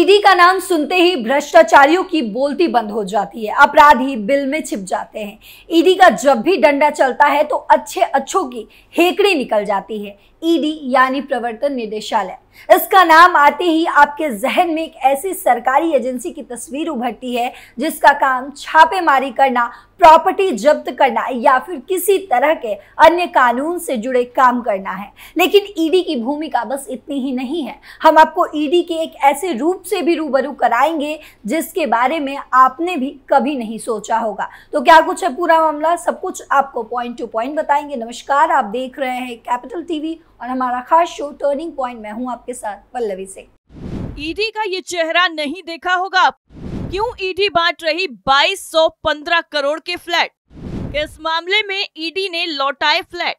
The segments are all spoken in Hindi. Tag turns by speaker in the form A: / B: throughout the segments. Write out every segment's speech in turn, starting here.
A: ईडी का नाम सुनते ही भ्रष्टाचारियों की बोलती बंद हो जाती है अपराधी बिल में छिप जाते हैं ईडी का जब भी डंडा चलता है तो अच्छे अच्छों की हेकड़ी निकल जाती है ईडी e यानी प्रवर्तन निदेशालय इसका नाम आते ही आपके जहन में एक ऐसी सरकारी एजेंसी की तस्वीर उभरती है जिसका काम छापेमारी करना प्रॉपर्टी जब्त करना या फिर किसी तरह के अन्य कानून से जुड़े काम करना है लेकिन ईडी e की भूमिका बस इतनी ही नहीं है हम आपको ईडी e के एक ऐसे रूप से भी रूबरू कराएंगे जिसके बारे में आपने भी कभी नहीं सोचा होगा तो क्या कुछ है पूरा मामला सब कुछ आपको पॉइंट टू पॉइंट बताएंगे नमस्कार आप देख रहे हैं कैपिटल टीवी और हमारा खास शो टर्निंग पॉइंट मैं हूँ
B: आपके साथ पल्लवी सिंह ईडी e का ये चेहरा नहीं देखा होगा क्यों ईडी e बांट रही 2215 करोड़ के फ्लैट इस मामले में ईडी e ने लौटाए फ्लैट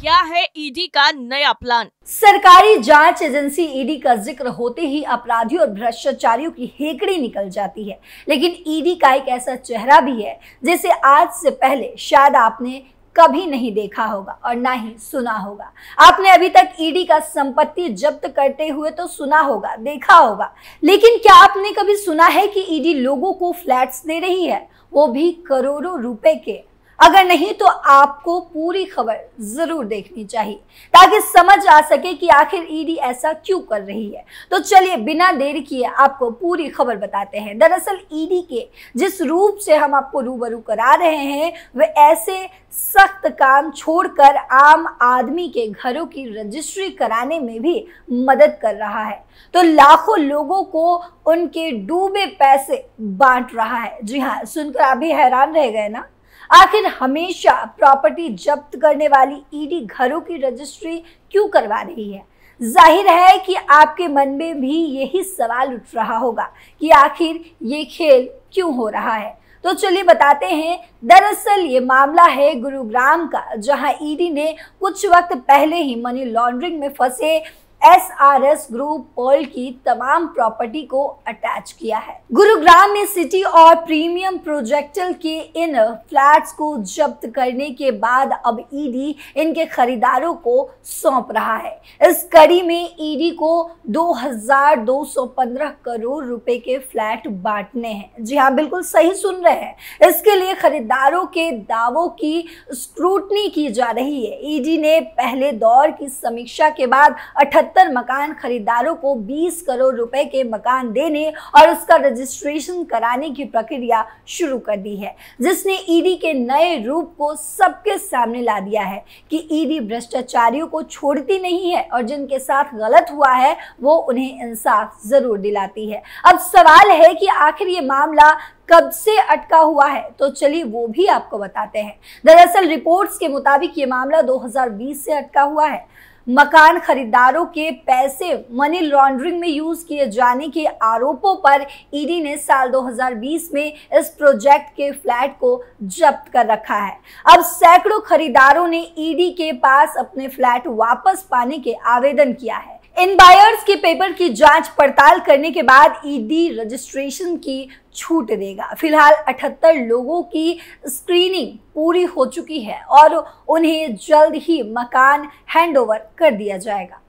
B: क्या है ईडी का नया प्लान सरकारी
A: जांच एजेंसी ईडी का जिक्र होते ही अपराधियों और भ्रष्टाचारियों की हेकड़ी निकल जाती है लेकिन ईडी का एक ऐसा चेहरा भी है जिसे आज से पहले शायद आपने कभी नहीं देखा होगा और ना ही सुना होगा आपने अभी तक ईडी e का संपत्ति जब्त करते हुए तो सुना होगा देखा होगा लेकिन क्या आपने कभी सुना है कि ईडी e लोगों को फ्लैट्स दे रही है वो भी करोड़ों रुपए के अगर नहीं तो आपको पूरी खबर जरूर देखनी चाहिए ताकि समझ आ सके कि आखिर ईडी e ऐसा क्यों कर रही है तो चलिए बिना देर किए आपको पूरी खबर बताते हैं दरअसल ईडी e के जिस रूप से हम आपको रूबरू करा रहे हैं वे ऐसे सख्त काम छोड़कर आम आदमी के घरों की रजिस्ट्री कराने में भी मदद कर रहा है तो लाखों लोगों को उनके डूबे पैसे बांट रहा है जी हाँ सुनकर आप भी हैरान रह गए ना आखिर हमेशा प्रॉपर्टी जब्त करने वाली ईडी e घरों की रजिस्ट्री क्यों करवा रही है जाहिर है कि आपके मन में भी यही सवाल उठ रहा होगा कि आखिर ये खेल क्यों हो रहा है तो चलिए बताते हैं दरअसल ये मामला है गुरुग्राम का जहां ईडी e ने कुछ वक्त पहले ही मनी लॉन्ड्रिंग में फंसे S R S group oil की तमाम प्रॉपर्टी को अटैच किया है गुरुग्राम में सिटी और प्रीमियम प्रोजेक्टल के इन फ्लैट्स को जब्त करने के बाद अब ईडी इनके खरीदारों को सौंप रहा है इस कड़ी में ईडी को 2215 करोड़ रुपए के फ्लैट बांटने हैं जी हाँ बिल्कुल सही सुन रहे हैं इसके लिए खरीदारों के दावों की स्क्रूटनी की जा रही है ईडी ने पहले दौर की समीक्षा के बाद अठहत्तर पचहत्तर मकान खरीदारों को 20 करोड़ रुपए के मकान देने और उसका रजिस्ट्रेशन कराने की प्रक्रिया शुरू कर दी है जिसने ईडी e के नए रूप को सबके सामने ला दिया है कि ईडी e भ्रष्टाचारियों को छोड़ती नहीं है और जिनके साथ गलत हुआ है वो उन्हें इंसाफ जरूर दिलाती है अब सवाल है कि आखिर ये मामला कब से अटका हुआ है तो चलिए वो भी आपको बताते हैं दरअसल रिपोर्ट्स के मुताबिक ये मामला 2020 से अटका हुआ है मकान खरीदारों के पैसे मनी लॉन्ड्रिंग में यूज किए जाने के आरोपों पर ईडी e ने साल 2020 में इस प्रोजेक्ट के फ्लैट को जब्त कर रखा है अब सैकड़ों खरीदारों ने ईडी e के पास अपने फ्लैट वापस पाने के आवेदन किया है इन बायर्स के पेपर की जांच पड़ताल करने के बाद ईडी e रजिस्ट्रेशन की छूट देगा फिलहाल 78 लोगों की स्क्रीनिंग पूरी हो चुकी है और उन्हें जल्द ही मकान हैंडओवर कर दिया जाएगा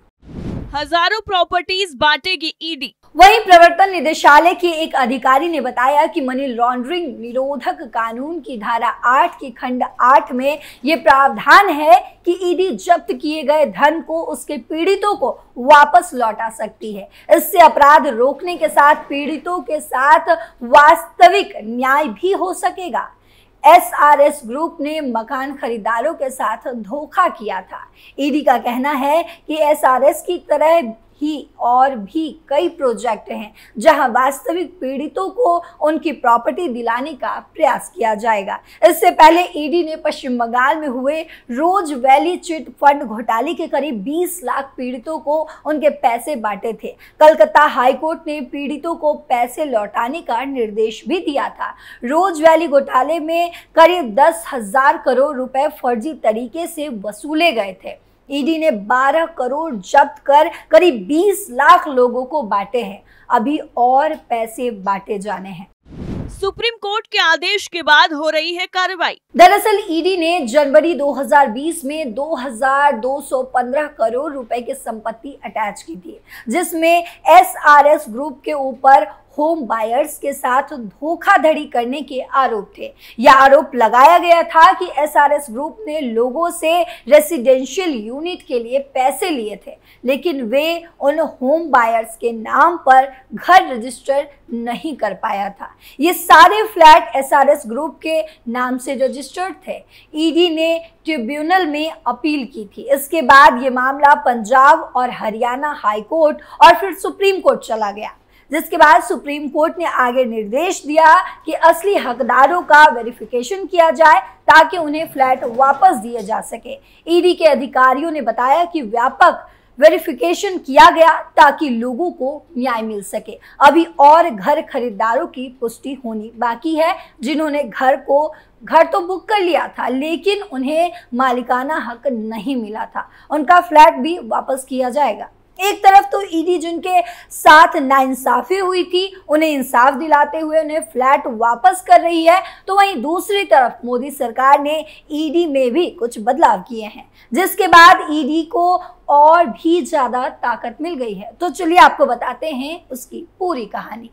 B: हजारों प्रॉपर्टीज बांटेगी ईडी e
A: वहीं प्रवर्तन निदेशालय के एक अधिकारी ने बताया कि मनी लॉन्ड्रिंग निरोधक कानून की धारा आठ की खंड आठ में ये प्रावधान है कि ईडी e जब्त किए गए धन को उसके पीड़ितों को वापस लौटा सकती है इससे अपराध रोकने के साथ पीड़ितों के साथ वास्तविक न्याय भी हो सकेगा एस आर एस ग्रुप ने मकान खरीदारों के साथ धोखा किया था ईडी e का कहना है कि एस की तरह ही और भी कई प्रोजेक्ट हैं जहां वास्तविक पीड़ितों को उनकी प्रॉपर्टी दिलाने का प्रयास किया जाएगा इससे पहले ईडी e ने पश्चिम बंगाल में हुए रोज वैली चिट फंड घोटाले के करीब 20 लाख पीड़ितों को उनके पैसे बांटे थे कलकत्ता हाईकोर्ट ने पीड़ितों को पैसे लौटाने का निर्देश भी दिया था रोज वैली घोटाले में करीब दस हजार करोड़ रुपए फर्जी तरीके से वसूले गए थे ईडी ने 12 करोड़ जब्त कर करीब 20 लाख लोगों को बांटे हैं अभी और पैसे बांटे जाने हैं
B: सुप्रीम कोर्ट के आदेश के बाद हो रही है कार्रवाई
A: दरअसल ईडी ने जनवरी 2020 में 2,215 करोड़ रुपए की संपत्ति अटैच की थी जिसमें एसआरएस ग्रुप के ऊपर होम बायर्स के साथ धोखाधड़ी करने के आरोप थे यह आरोप लगाया गया था कि एसआरएस ग्रुप ने लोगों से रेसिडेंशियल यूनिट के लिए पैसे लिए थे लेकिन वे उन होम बायर्स के नाम पर घर रजिस्टर नहीं कर पाया था ये सारे फ्लैट एसआरएस ग्रुप के नाम से रजिस्टर्ड थे ईडी ने ट्रिब्यूनल में अपील की थी इसके बाद ये मामला पंजाब और हरियाणा हाईकोर्ट और फिर सुप्रीम कोर्ट चला गया जिसके बाद सुप्रीम कोर्ट ने आगे निर्देश दिया कि असली हकदारों का वेरिफिकेशन किया जाए ताकि उन्हें फ्लैट वापस दिए जा सके ईडी e के अधिकारियों ने बताया कि व्यापक वेरिफिकेशन किया गया ताकि लोगों को न्याय मिल सके अभी और घर खरीदारों की पुष्टि होनी बाकी है जिन्होंने घर को घर तो बुक कर लिया था लेकिन उन्हें मालिकाना हक नहीं मिला था उनका फ्लैट भी वापस किया जाएगा एक तरफ तो ईडी जिनके साथ नाइंसाफी हुई थी उन्हें इंसाफ दिलाते हुए उन्हें फ्लैट वापस कर रही है तो वहीं दूसरी तरफ मोदी सरकार ने ईडी में भी कुछ बदलाव किए हैं जिसके बाद ईडी को और भी ज्यादा ताकत मिल गई है तो चलिए आपको बताते हैं उसकी पूरी कहानी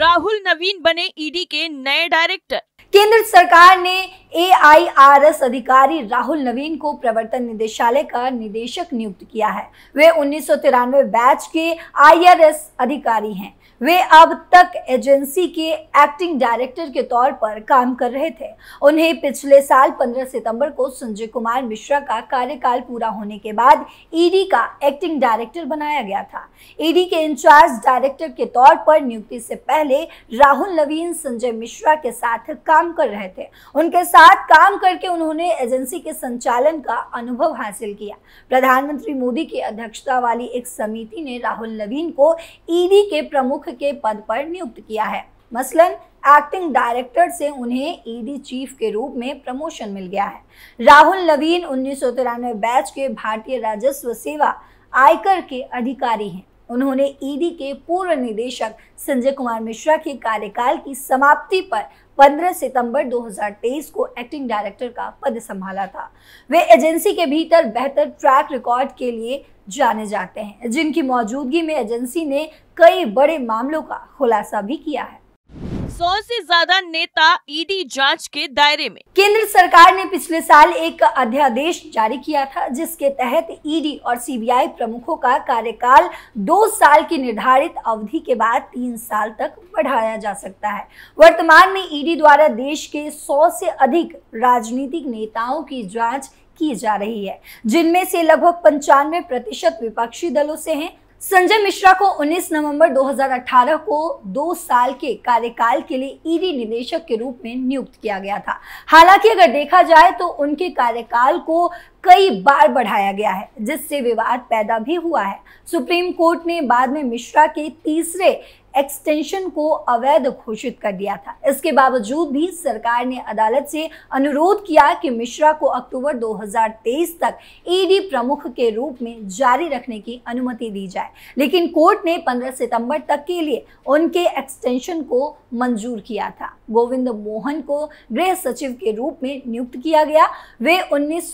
B: राहुल नवीन बने ईडी के नए डायरेक्टर
A: केंद्र सरकार ने एआईआरएस अधिकारी राहुल नवीन को प्रवर्तन निदेशालय का निदेशक नियुक्त किया है वे उन्नीस बैच के आईआरएस अधिकारी हैं वे अब तक एजेंसी के एक्टिंग डायरेक्टर के तौर पर काम कर रहे थे उन्हें पिछले साल 15 सितंबर को संजय कुमार मिश्रा का कार्यकाल पूरा होने के बाद ईडी e का एक्टिंग डायरेक्टर बनाया गया था ईडी e के इंचार्ज डायरेक्टर के तौर पर नियुक्ति से पहले राहुल नवीन संजय मिश्रा के साथ काम काम कर रहे थे उनके साथ काम करके उन्होंने एजेंसी के संचालन का अनुभव हासिल किया प्रधानमंत्री मोदी की अध्यक्षता वाली एक समिति ने राहुल नवीन को ईडी के प्रमुख के पद पर नियुक्त किया है मसलन एक्टिंग डायरेक्टर से उन्हें ईडी चीफ के रूप में प्रमोशन मिल गया है राहुल नवीन उन्नीस बैच के भारतीय राजस्व सेवा आयकर के अधिकारी हैं उन्होंने ईडी के पूर्व निदेशक संजय कुमार मिश्रा के कार्यकाल की समाप्ति पर 15 सितंबर 2023 को एक्टिंग डायरेक्टर का पद संभाला था वे एजेंसी के भीतर बेहतर ट्रैक रिकॉर्ड के लिए जाने जाते हैं जिनकी मौजूदगी में एजेंसी ने कई बड़े मामलों का खुलासा भी किया है
B: सौ से ज्यादा नेता ईडी जांच के दायरे में
A: केंद्र सरकार ने पिछले साल एक अध्यादेश जारी किया था जिसके तहत ईडी और सीबीआई प्रमुखों का कार्यकाल दो साल की निर्धारित अवधि के बाद तीन साल तक बढ़ाया जा सकता है वर्तमान में ईडी द्वारा देश के सौ से अधिक राजनीतिक नेताओं की जाँच की जा रही है जिनमें से लगभग पंचानवे प्रतिशत विपक्षी दलों से हैं संजय मिश्रा को 19 नवंबर 2018 को दो साल के कार्यकाल के लिए ईडी निदेशक के रूप में नियुक्त किया गया था हालांकि अगर देखा जाए तो उनके कार्यकाल को कई बार बढ़ाया गया है जिससे विवाद पैदा भी हुआ है सुप्रीम कोर्ट ने बाद में मिश्रा के तीसरे एक्सटेंशन को अवैध घोषित कर दिया था इसके बावजूद भी सरकार ने अदालत से अनुरोध किया कि मिश्रा को अक्टूबर 2023 तक ईडी e प्रमुख के रूप में जारी रखने की अनुमति दी जाए लेकिन कोर्ट ने 15 सितंबर तक के लिए उनके एक्सटेंशन को मंजूर किया था गोविंद मोहन को गृह सचिव के रूप में नियुक्त किया गया वे उन्नीस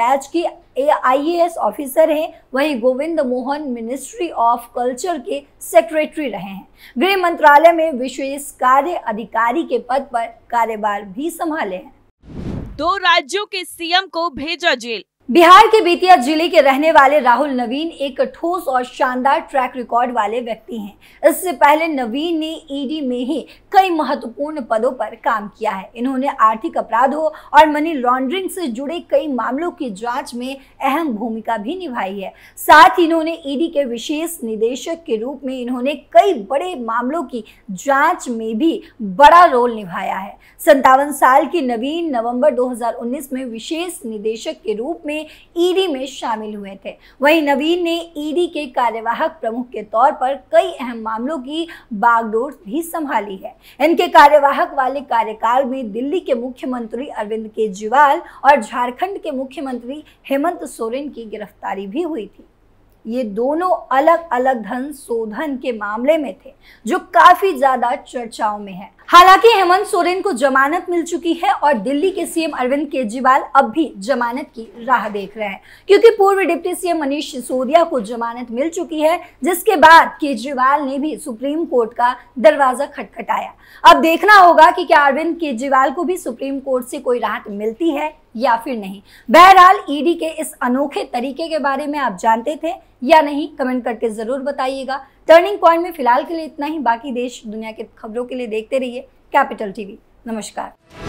A: बैच के आईएएस ऑफिसर हैं वहीं Govind Mohan ministry of culture के सेक्रेटरी रहे हैं गृह मंत्रालय में विशेष कार्य अधिकारी के पद पर कार्यभार भी संभाले हैं
B: दो राज्यों के सीएम को भेजा जेल
A: बिहार के बेतिया जिले के रहने वाले राहुल नवीन एक ठोस और शानदार ट्रैक रिकॉर्ड वाले व्यक्ति हैं इससे पहले नवीन ने ईडी e में ही कई महत्वपूर्ण पदों पर काम किया है इन्होंने आर्थिक अपराधों और मनी लॉन्ड्रिंग से जुड़े कई मामलों की जांच में अहम भूमिका भी निभाई है साथ ही इन्होंने ईडी e के विशेष निदेशक के रूप में इन्होंने कई बड़े मामलों की जाँच में भी बड़ा रोल निभाया है संतावन साल के नवीन नवम्बर दो में विशेष निदेशक के रूप में में ईडी में शामिल हुए थे वहीं नवीन ने ईडी के कार्यवाहक प्रमुख के तौर पर कई अहम मामलों की बागडोर भी संभाली है इनके कार्यवाहक वाले कार्यकाल में दिल्ली के मुख्यमंत्री अरविंद केजरीवाल और झारखंड के मुख्यमंत्री हेमंत सोरेन की गिरफ्तारी भी हुई थी ये दोनों अलग अलग धन शोधन के मामले में थे जो काफी ज्यादा चर्चाओं में है हालांकि हेमंत सोरेन को जमानत मिल चुकी है और दिल्ली के सीएम अरविंद केजरीवाल अब भी जमानत की राह देख रहे हैं क्योंकि पूर्व डिप्टी सीएम मनीष सिसोदिया को जमानत मिल चुकी है जिसके बाद केजरीवाल ने भी सुप्रीम कोर्ट का दरवाजा खटखटाया अब देखना होगा कि क्या अरविंद केजरीवाल को भी सुप्रीम कोर्ट से कोई राहत मिलती है या फिर नहीं बहरहाल ईडी के इस अनोखे तरीके के बारे में आप जानते थे या नहीं कमेंट करके जरूर बताइएगा टर्निंग पॉइंट में फिलहाल के लिए इतना ही बाकी देश दुनिया के खबरों के लिए देखते रहिए कैपिटल टीवी नमस्कार